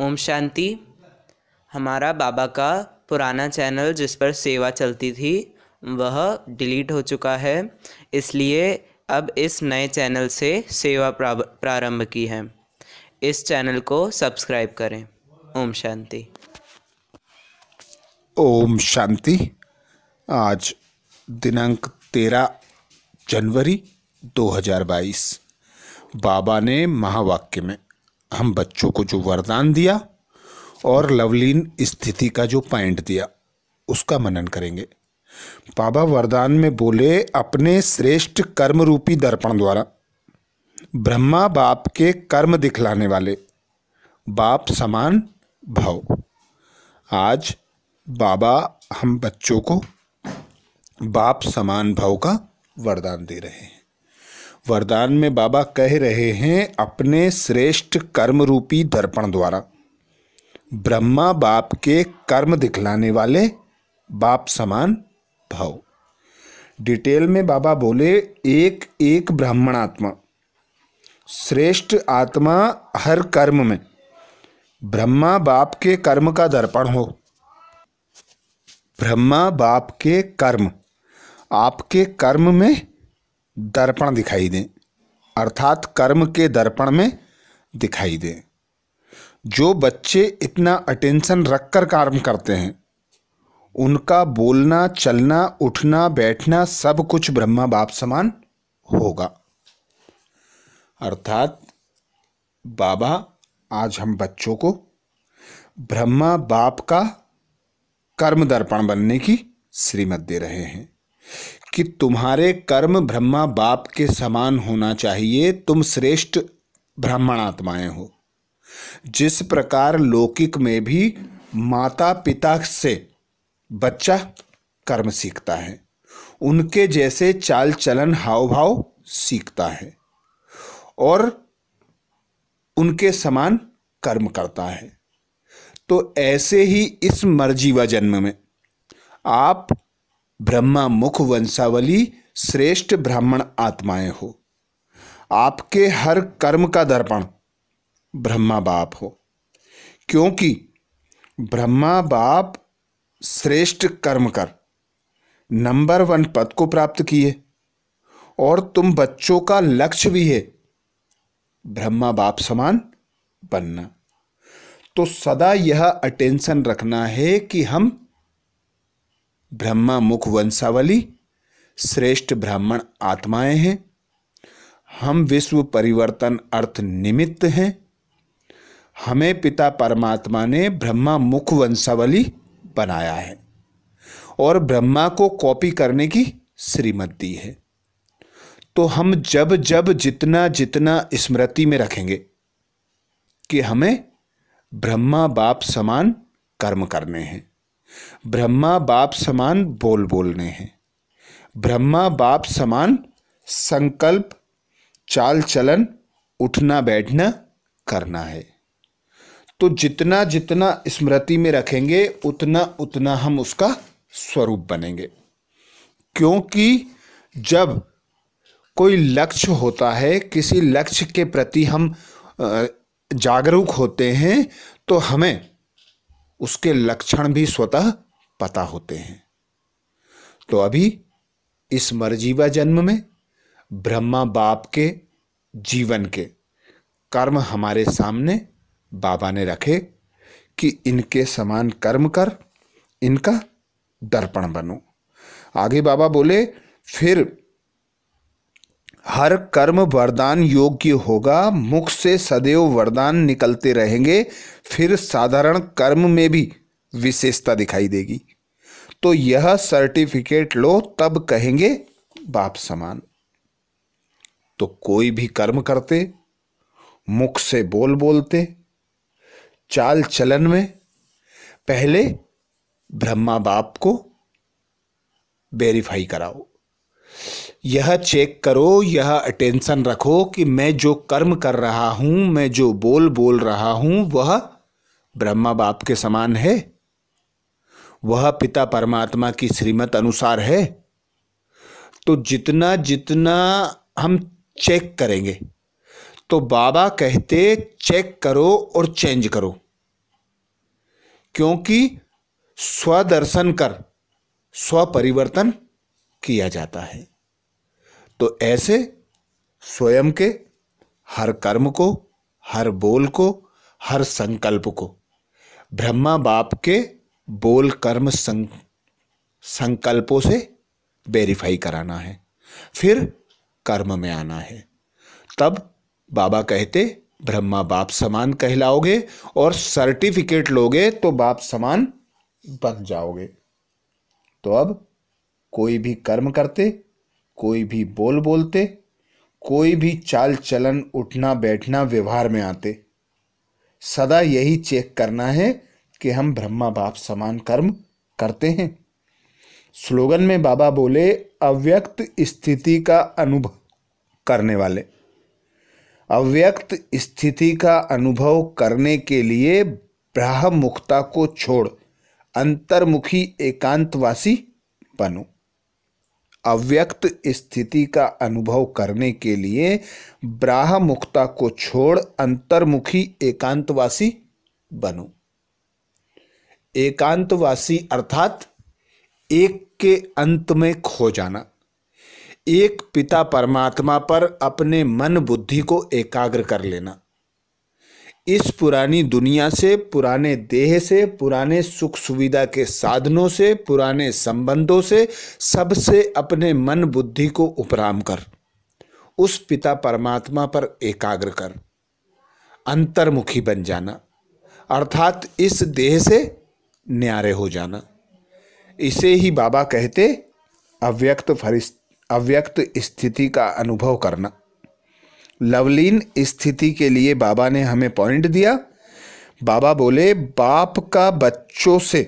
ओम शांति हमारा बाबा का पुराना चैनल जिस पर सेवा चलती थी वह डिलीट हो चुका है इसलिए अब इस नए चैनल से सेवा प्रारंभ की है इस चैनल को सब्सक्राइब करें ओम शांति ओम शांति आज दिनांक तेरह जनवरी 2022 बाबा ने महावाक्य में हम बच्चों को जो वरदान दिया और लवलीन स्थिति का जो पॉइंट दिया उसका मनन करेंगे बाबा वरदान में बोले अपने श्रेष्ठ कर्म रूपी दर्पण द्वारा ब्रह्मा बाप के कर्म दिखलाने वाले बाप समान भाव आज बाबा हम बच्चों को बाप समान भाव का वरदान दे रहे हैं वरदान में बाबा कह रहे हैं अपने श्रेष्ठ कर्म रूपी दर्पण द्वारा ब्रह्मा बाप के कर्म दिखलाने वाले बाप समान भाव डिटेल में बाबा बोले एक एक ब्राह्मण आत्मा श्रेष्ठ आत्मा हर कर्म में ब्रह्मा बाप के कर्म का दर्पण हो ब्रह्मा बाप के कर्म आपके कर्म में दर्पण दिखाई दें अर्थात कर्म के दर्पण में दिखाई दें जो बच्चे इतना अटेंशन रखकर कर्म काम करते हैं उनका बोलना चलना उठना बैठना सब कुछ ब्रह्मा बाप समान होगा अर्थात बाबा आज हम बच्चों को ब्रह्मा बाप का कर्म दर्पण बनने की श्रीमत दे रहे हैं कि तुम्हारे कर्म ब्रह्मा बाप के समान होना चाहिए तुम श्रेष्ठ ब्राह्मण आत्माएं हो जिस प्रकार लौकिक में भी माता पिता से बच्चा कर्म सीखता है उनके जैसे चाल चलन हाव भाव सीखता है और उनके समान कर्म करता है तो ऐसे ही इस व जन्म में आप ब्रह्मा मुख वंशावली श्रेष्ठ ब्राह्मण आत्माएं हो आपके हर कर्म का दर्पण ब्रह्मा बाप हो क्योंकि ब्रह्मा बाप श्रेष्ठ कर्म कर नंबर वन पद को प्राप्त किए और तुम बच्चों का लक्ष्य भी है ब्रह्मा बाप समान बनना तो सदा यह अटेंशन रखना है कि हम ब्रह्मा मुख वंशावली श्रेष्ठ ब्राह्मण आत्माएं हैं हम विश्व परिवर्तन अर्थ निमित्त हैं हमें पिता परमात्मा ने ब्रह्मा मुख वंशावली बनाया है और ब्रह्मा को कॉपी करने की श्रीमत दी है तो हम जब जब जितना जितना स्मृति में रखेंगे कि हमें ब्रह्मा बाप समान कर्म करने हैं ब्रह्मा बाप समान बोल बोलने हैं ब्रह्मा बाप समान संकल्प चाल चलन उठना बैठना करना है तो जितना जितना स्मृति में रखेंगे उतना उतना हम उसका स्वरूप बनेंगे क्योंकि जब कोई लक्ष्य होता है किसी लक्ष्य के प्रति हम जागरूक होते हैं तो हमें उसके लक्षण भी स्वतः पता होते हैं तो अभी इस मरजीवा जन्म में ब्रह्मा बाप के जीवन के कर्म हमारे सामने बाबा ने रखे कि इनके समान कर्म कर इनका दर्पण बनो आगे बाबा बोले फिर हर कर्म वरदान योग्य होगा मुख से सदैव वरदान निकलते रहेंगे फिर साधारण कर्म में भी विशेषता दिखाई देगी तो यह सर्टिफिकेट लो तब कहेंगे बाप समान तो कोई भी कर्म करते मुख से बोल बोलते चाल चलन में पहले ब्रह्मा बाप को वेरीफाई कराओ यह चेक करो यह अटेंशन रखो कि मैं जो कर्म कर रहा हूं मैं जो बोल बोल रहा हूं वह ब्रह्मा बाप के समान है वह पिता परमात्मा की श्रीमत अनुसार है तो जितना जितना हम चेक करेंगे तो बाबा कहते चेक करो और चेंज करो क्योंकि स्वदर्शन कर स्वपरिवर्तन किया जाता है तो ऐसे स्वयं के हर कर्म को हर बोल को हर संकल्प को ब्रह्मा बाप के बोल कर्म सं, संकल्पों से वेरीफाई कराना है फिर कर्म में आना है तब बाबा कहते ब्रह्मा बाप समान कहलाओगे और सर्टिफिकेट लोगे तो बाप समान बन जाओगे तो अब कोई भी कर्म करते कोई भी बोल बोलते कोई भी चाल चलन उठना बैठना व्यवहार में आते सदा यही चेक करना है कि हम ब्रह्मा बाप समान कर्म करते हैं स्लोगन में बाबा बोले अव्यक्त स्थिति का अनुभव करने वाले अव्यक्त स्थिति का अनुभव करने के लिए ब्राह्मुखता को छोड़ अंतर्मुखी एकांतवासी बनो अव्यक्त स्थिति का अनुभव करने के लिए ब्राह मुक्ता को छोड़ अंतर्मुखी एकांतवासी बनो एकांतवासी अर्थात एक के अंत में खो जाना एक पिता परमात्मा पर अपने मन बुद्धि को एकाग्र कर लेना इस पुरानी दुनिया से पुराने देह से पुराने सुख सुविधा के साधनों से पुराने संबंधों से सबसे अपने मन बुद्धि को उपराम कर उस पिता परमात्मा पर एकाग्र कर अंतर्मुखी बन जाना अर्थात इस देह से न्यारे हो जाना इसे ही बाबा कहते अव्यक्त फरिस्त अव्यक्त स्थिति का अनुभव करना लवलीन स्थिति के लिए बाबा ने हमें पॉइंट दिया बाबा बोले बाप का बच्चों से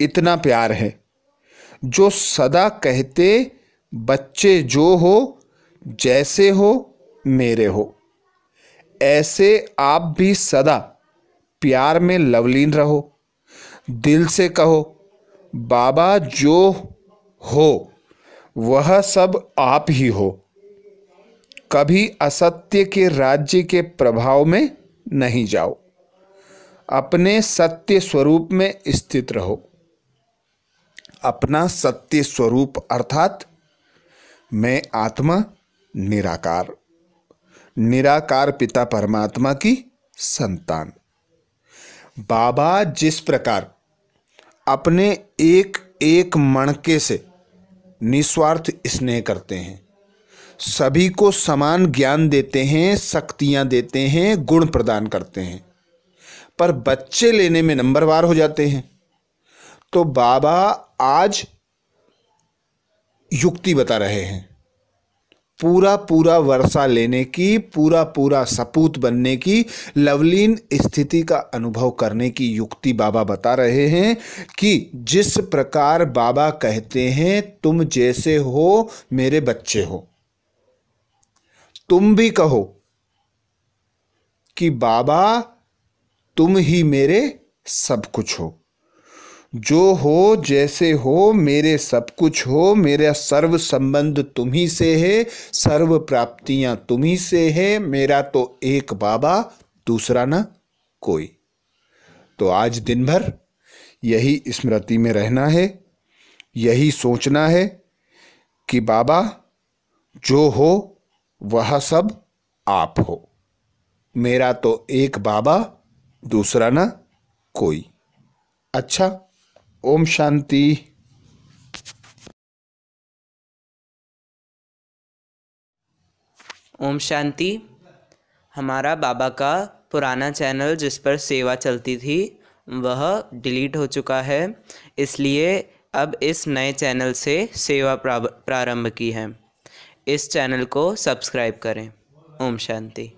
इतना प्यार है जो सदा कहते बच्चे जो हो जैसे हो मेरे हो ऐसे आप भी सदा प्यार में लवलीन रहो दिल से कहो बाबा जो हो वह सब आप ही हो कभी असत्य के राज्य के प्रभाव में नहीं जाओ अपने सत्य स्वरूप में स्थित रहो अपना सत्य स्वरूप अर्थात मैं आत्मा निराकार निराकार पिता परमात्मा की संतान बाबा जिस प्रकार अपने एक एक मणके से निस्वार्थ स्नेह करते हैं सभी को समान ज्ञान देते हैं शक्तियाँ देते हैं गुण प्रदान करते हैं पर बच्चे लेने में नंबरवार हो जाते हैं तो बाबा आज युक्ति बता रहे हैं पूरा पूरा वर्षा लेने की पूरा पूरा सपूत बनने की लवलीन स्थिति का अनुभव करने की युक्ति बाबा बता रहे हैं कि जिस प्रकार बाबा कहते हैं तुम जैसे हो मेरे बच्चे हो तुम भी कहो कि बाबा तुम ही मेरे सब कुछ हो जो हो जैसे हो मेरे सब कुछ हो मेरा सर्व संबंध तुम्ही से है सर्व प्राप्तियां तुम्ही से है मेरा तो एक बाबा दूसरा ना कोई तो आज दिन भर यही स्मृति में रहना है यही सोचना है कि बाबा जो हो वह सब आप हो मेरा तो एक बाबा दूसरा ना कोई अच्छा ओम शांति ओम शांति हमारा बाबा का पुराना चैनल जिस पर सेवा चलती थी वह डिलीट हो चुका है इसलिए अब इस नए चैनल से सेवा प्रारंभ की है इस चैनल को सब्सक्राइब करें ओम शांति